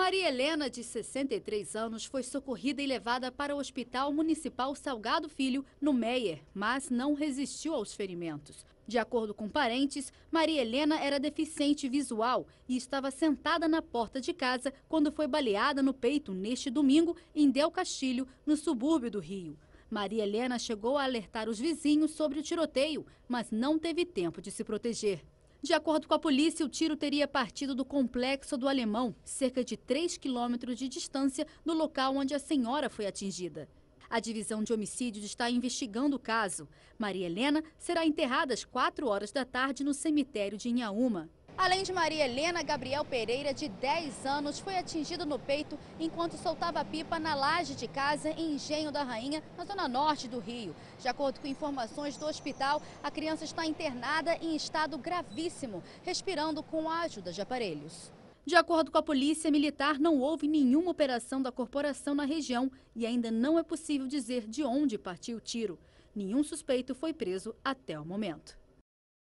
Maria Helena, de 63 anos, foi socorrida e levada para o Hospital Municipal Salgado Filho, no Meyer, mas não resistiu aos ferimentos. De acordo com parentes, Maria Helena era deficiente visual e estava sentada na porta de casa quando foi baleada no peito neste domingo em Del Castilho, no subúrbio do Rio. Maria Helena chegou a alertar os vizinhos sobre o tiroteio, mas não teve tempo de se proteger. De acordo com a polícia, o tiro teria partido do complexo do Alemão, cerca de 3 quilômetros de distância do local onde a senhora foi atingida. A divisão de homicídios está investigando o caso. Maria Helena será enterrada às 4 horas da tarde no cemitério de Inhaúma. Além de Maria Helena, Gabriel Pereira, de 10 anos, foi atingido no peito enquanto soltava pipa na laje de casa em Engenho da Rainha, na zona norte do Rio. De acordo com informações do hospital, a criança está internada em estado gravíssimo, respirando com a ajuda de aparelhos. De acordo com a Polícia Militar, não houve nenhuma operação da corporação na região e ainda não é possível dizer de onde partiu o tiro. Nenhum suspeito foi preso até o momento.